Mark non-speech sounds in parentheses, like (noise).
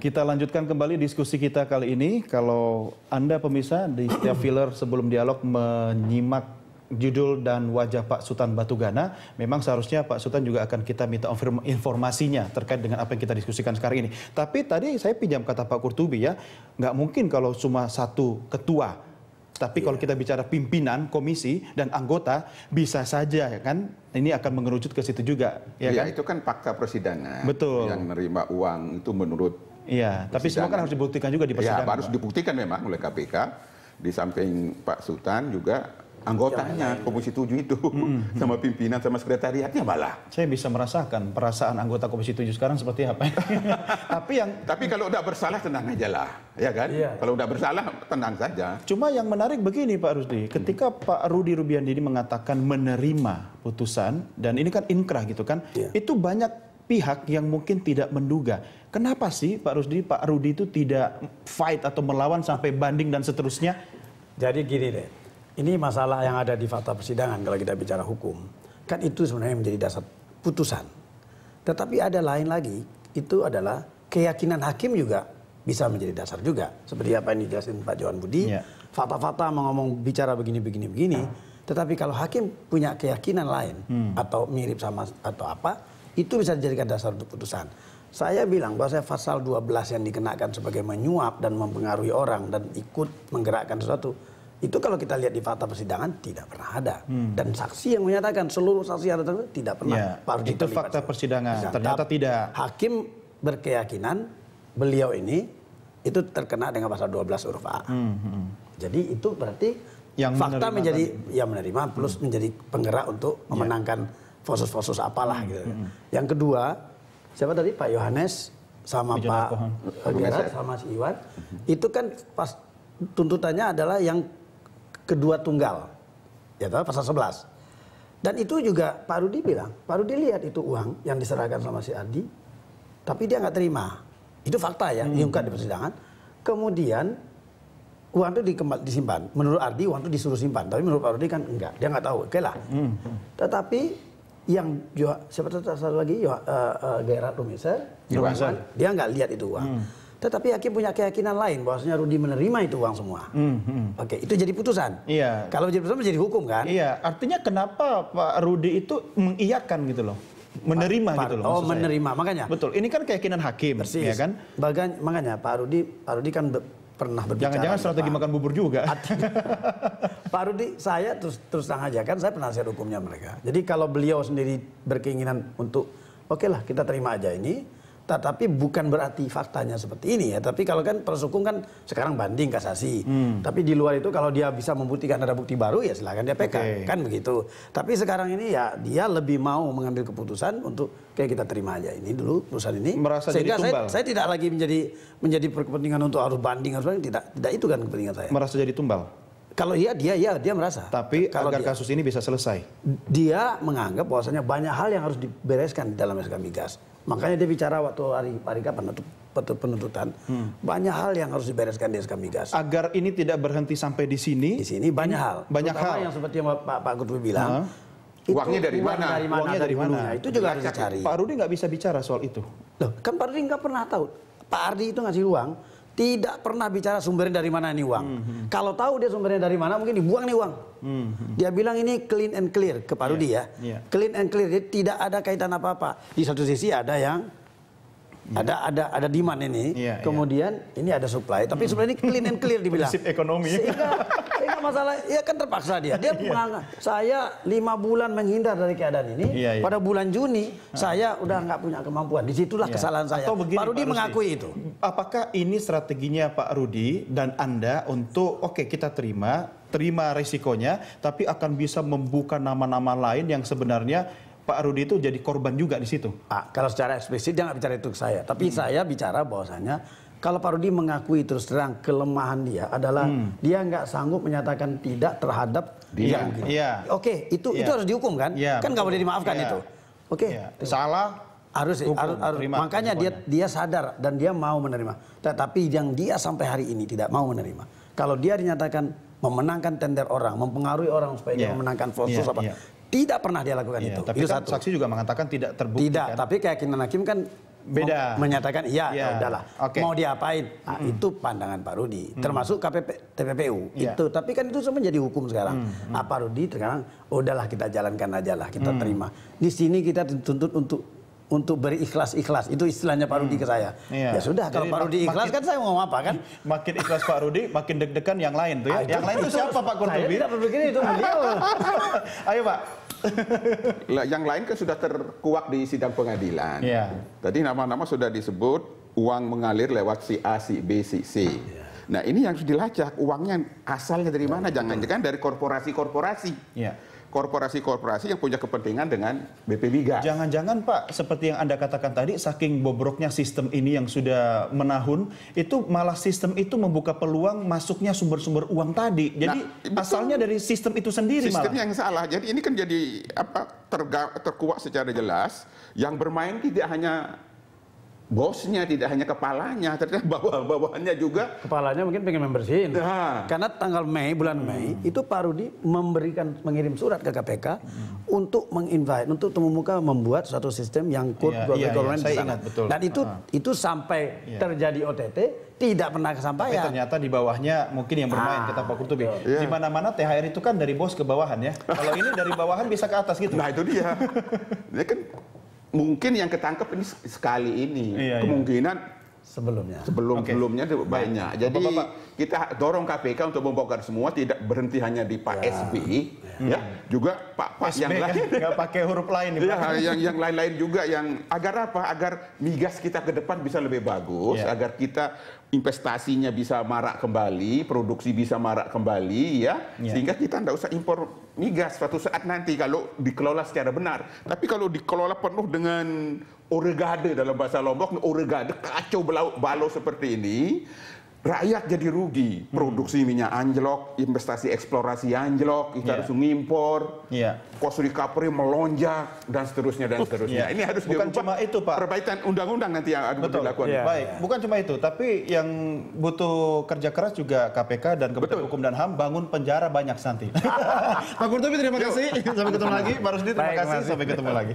Kita lanjutkan kembali diskusi kita kali ini. Kalau Anda pemirsa di setiap filler sebelum dialog menyimak judul dan wajah Pak Sultan Batugana, memang seharusnya Pak Sultan juga akan kita minta informasinya terkait dengan apa yang kita diskusikan sekarang ini. Tapi tadi saya pinjam kata Pak Kurtubi ya, nggak mungkin kalau cuma satu ketua tapi yeah. kalau iya. kita bicara pimpinan, komisi dan anggota bisa saja ya kan ini akan mengerucut ke situ juga ya, yeah, kan? itu kan fakta persidangan. Betul. Yang menerima uang itu menurut Iya, tapi semua kan harus dibuktikan juga di iya, persidangan. Ya, harus dibuktikan memang oleh KPK. Di samping Pak Sultan juga anggotanya Komisi 7 itu hmm. (laughs) sama pimpinan sama sekretariatnya malah. Saya bisa merasakan perasaan anggota Komisi 7 sekarang seperti apa. (laughs) Tapi yang Tapi kalau udah bersalah tenang aja lah, ya kan? Iya. Kalau udah bersalah tenang saja. Cuma yang menarik begini Pak Rusdi, ketika hmm. Pak Rudi Rubian Rubiandini mengatakan menerima putusan dan ini kan inkrah gitu kan, iya. itu banyak pihak yang mungkin tidak menduga. Kenapa sih Pak Rusdi, Pak Rudi itu tidak fight atau melawan sampai banding dan seterusnya? Jadi gini deh, ini masalah yang ada di fakta persidangan kalau kita bicara hukum. Kan itu sebenarnya menjadi dasar putusan. Tetapi ada lain lagi, itu adalah keyakinan hakim juga bisa menjadi dasar juga. Seperti apa yang dijelasin Pak Johan Budi, fakta ya. fakta-fakta ngomong bicara begini-begini begini. Ya. Tetapi kalau hakim punya keyakinan lain hmm. atau mirip sama atau apa, itu bisa dijadikan dasar untuk putusan. Saya bilang bahwa saya pasal 12 yang dikenakan sebagai menyuap dan mempengaruhi orang dan ikut menggerakkan sesuatu itu kalau kita lihat di fakta persidangan tidak pernah ada. Hmm. Dan saksi yang menyatakan seluruh saksi ada tidak pernah. Ya, Pak itu fakta persidangan. Nah, ternyata tidak. Hakim berkeyakinan beliau ini itu terkena dengan pasal 12 huruf A. Hmm, hmm, Jadi itu berarti yang fakta menjadi tadi. yang menerima plus hmm. menjadi penggerak untuk ya. memenangkan yeah. fosus-fosus apalah hmm, gitu. Hmm. Yang kedua, siapa tadi Pak Yohanes sama Pak Gerard sama si Iwan, itu kan pas tuntutannya adalah yang kedua tunggal. Ya tahu pasal 11. Dan itu juga Pak Rudi bilang, Pak Rudi lihat itu uang yang diserahkan sama si Adi, tapi dia nggak terima. Itu fakta ya, hmm. diungkap di persidangan. Kemudian uang itu disimpan. Menurut Ardi uang itu disuruh simpan, tapi menurut Pak Rudi kan enggak, dia nggak tahu. Oke okay lah. Hmm. Tetapi yang siapa satu lagi uh, uh, Gerard Rumiser, dia nggak lihat itu uang. Hmm. Tetapi hakim punya keyakinan lain bahwasanya Rudi menerima itu uang semua. Mm -hmm. Oke, itu jadi putusan. Iya. Kalau jadi putusan menjadi hukum kan? Iya. Artinya kenapa Pak Rudi itu mengiyakan gitu loh? menerima Pak, gitu loh. Oh, menerima. Makanya. Betul. Ini kan keyakinan hakim, ya Persis. ya kan? Bagan, makanya Pak Rudi, Pak Rudi kan pernah berbicara. Jangan-jangan strategi Pak, makan bubur juga. Artinya, (laughs) Pak Rudi, saya terus terus terang aja kan saya penasihat hukumnya mereka. Jadi kalau beliau sendiri berkeinginan untuk oke okay lah kita terima aja ini, tapi bukan berarti faktanya seperti ini ya. Tapi kalau kan proses hukum kan sekarang banding kasasi. Hmm. Tapi di luar itu kalau dia bisa membuktikan ada bukti baru ya silahkan dia PK okay. kan begitu. Tapi sekarang ini ya dia lebih mau mengambil keputusan untuk kayak kita terima aja ini dulu perusahaan ini. Merasa Sehingga jadi tumbal. saya, saya tidak lagi menjadi menjadi kepentingan untuk harus banding harus banding tidak tidak itu kan kepentingan saya. Merasa jadi tumbal. Kalau iya dia iya dia merasa. Tapi kalau agar dia, kasus ini bisa selesai. Dia menganggap bahwasanya banyak hal yang harus dibereskan di dalam SK Migas Makanya dia bicara waktu hari hari kapan penuntutan hmm. banyak hal yang harus dibereskan di SK Migas. Agar ini tidak berhenti sampai di sini. Di sini banyak hal. Banyak Terutama hal yang seperti yang Pak Pak Kutwi bilang. Uh -huh. Itu, uangnya dari uang mana? Dari mana uangnya dari, mana? Itu juga harus dicari. Pak Rudi nggak bisa bicara soal itu. Loh, kan Pak Rudi nggak pernah tahu. Pak Ardi itu ngasih uang, tidak pernah bicara sumbernya dari mana nih uang. Mm -hmm. Kalau tahu dia sumbernya dari mana mungkin dibuang nih uang. Mm -hmm. Dia bilang ini clean and clear ke Pak iya, Rudi yeah. ya. Yeah. Clean and clear jadi tidak ada kaitan apa-apa. Di satu sisi ada yang hmm. Ada ada ada demand ini. Yeah, iya. Kemudian yeah. ini ada supply, tapi hmm. supply ini clean and clear dibilang. (laughs) Prinsip ekonomi. Sehingga masalah ya kan terpaksa dia. Dia (laughs) iya. menganggap saya lima bulan menghindar dari keadaan ini. Iya, iya. Pada bulan Juni ha. Ah. saya udah nggak punya kemampuan. Disitulah iya. kesalahan saya. Atau begini, Pak Rudi mengakui itu. Apakah ini strateginya Pak Rudi dan Anda untuk oke okay, kita terima terima resikonya, tapi akan bisa membuka nama-nama lain yang sebenarnya Pak Rudi itu jadi korban juga di situ. Ah, kalau secara eksplisit dia nggak bicara itu ke saya, tapi hmm. saya bicara bahwasanya kalau Pak Rudi mengakui terus terang kelemahan dia adalah hmm. dia nggak sanggup menyatakan tidak terhadap dia. Yang Ya. Oke, itu ya. itu harus dihukum kan? Ya, kan nggak boleh dimaafkan ya. itu. Oke. ya. Salah harus hukum, harus, harus terima, makanya dia dia sadar dan dia mau menerima. Tetapi yang dia sampai hari ini tidak mau menerima. Kalau dia dinyatakan memenangkan tender orang, mempengaruhi orang supaya yeah. dia iya. memenangkan fokus yeah, apa. Yeah. Tidak pernah dia lakukan yeah, itu. Tapi itu kan satu. saksi juga mengatakan tidak terbukti. Tidak, kan? tapi keyakinan hakim kan beda menyatakan iya, iya ya udahlah okay. mau diapain nah, hmm. itu pandangan Pak Rudi hmm. termasuk KPP TPPU ya. itu tapi kan itu semua jadi hukum sekarang mm. nah, hmm. Pak Rudi sekarang udahlah kita jalankan aja lah kita hmm. terima di sini kita dituntut untuk untuk berikhlas-ikhlas itu istilahnya Pak Rudi hmm. ke saya. ya, Ya sudah kalau Pak Rudi ikhlas makin, kan saya ngomong apa kan? Makin ikhlas Pak Rudi, makin deg-degan yang lain tuh ya. Ah, yang itu, lain itu siapa Pak Kurtubi? Saya tidak berpikir itu beliau. (laughs) Ayo Pak, yang lain kan sudah terkuak di sidang pengadilan. Yeah. Tadi nama-nama sudah disebut uang mengalir lewat si A, si B, si C. Yeah. Nah ini yang harus dilacak uangnya asalnya dari mana? Jangan-jangan dari korporasi-korporasi. Yeah korporasi-korporasi yang punya kepentingan dengan BP Migas. Jangan-jangan Pak, seperti yang Anda katakan tadi, saking bobroknya sistem ini yang sudah menahun, itu malah sistem itu membuka peluang masuknya sumber-sumber uang tadi. Jadi nah, asalnya dari sistem itu sendiri sistem malah. Sistem yang salah. Jadi ini kan jadi apa terkuak secara jelas. Yang bermain tidak hanya bosnya tidak hanya kepalanya ternyata bawah bawahnya juga kepalanya mungkin pengen membersihin nah. karena tanggal Mei bulan hmm. Mei itu Pak Rudi memberikan mengirim surat ke KPK hmm. untuk menginvite untuk temu muka membuat suatu sistem yang kur yeah, global yeah, dan itu uh itu sampai yeah. terjadi OTT tidak pernah kesampaian. Tapi ternyata di bawahnya mungkin yang bermain ah, kata Pak Kurtubi. Yeah. Di iya. mana-mana THR itu kan dari bos ke bawahan ya. Kalau ini dari bawahan bisa ke atas gitu. Nah itu dia. (laughs) dia kan mungkin yang ketangkep ini sekali ini iya, iya. kemungkinan sebelumnya. Sebelum okay. sebelumnya banyak. Jadi Bapak, Bapak. kita dorong KPK untuk membongkar semua, tidak berhenti hanya di Pak ya. SBY, ya. ya juga Pak Pak SB yang kan lain. Nggak pakai huruf lain. Ya, yang yang lain-lain juga yang agar apa? Agar migas kita ke depan bisa lebih bagus, ya. agar kita investasinya bisa marak kembali, produksi bisa marak kembali, ya, ya. sehingga kita tidak usah impor migas suatu saat nanti kalau dikelola secara benar. Tapi kalau dikelola penuh dengan oregade dalam bahasa Lombok, oregade kacau belauk balau seperti ini, rakyat jadi rugi. Hmm. Produksi minyak anjlok, investasi eksplorasi anjlok, kita yeah. harus mengimpor, yeah. kos recovery melonjak dan seterusnya dan uh, seterusnya. Yeah. Ini harus bukan cuma itu pak. Perbaikan undang-undang nanti yang betul dilakukan. Yeah. Baik, bukan cuma itu, tapi yang butuh kerja keras juga KPK dan Kementerian Betul. Hukum dan HAM bangun penjara banyak santi. (laughs) (laughs) pak Kurtubi terima kasih. Sampai ketemu lagi. Pak Rusdi terima kasih. Sampai ketemu lagi.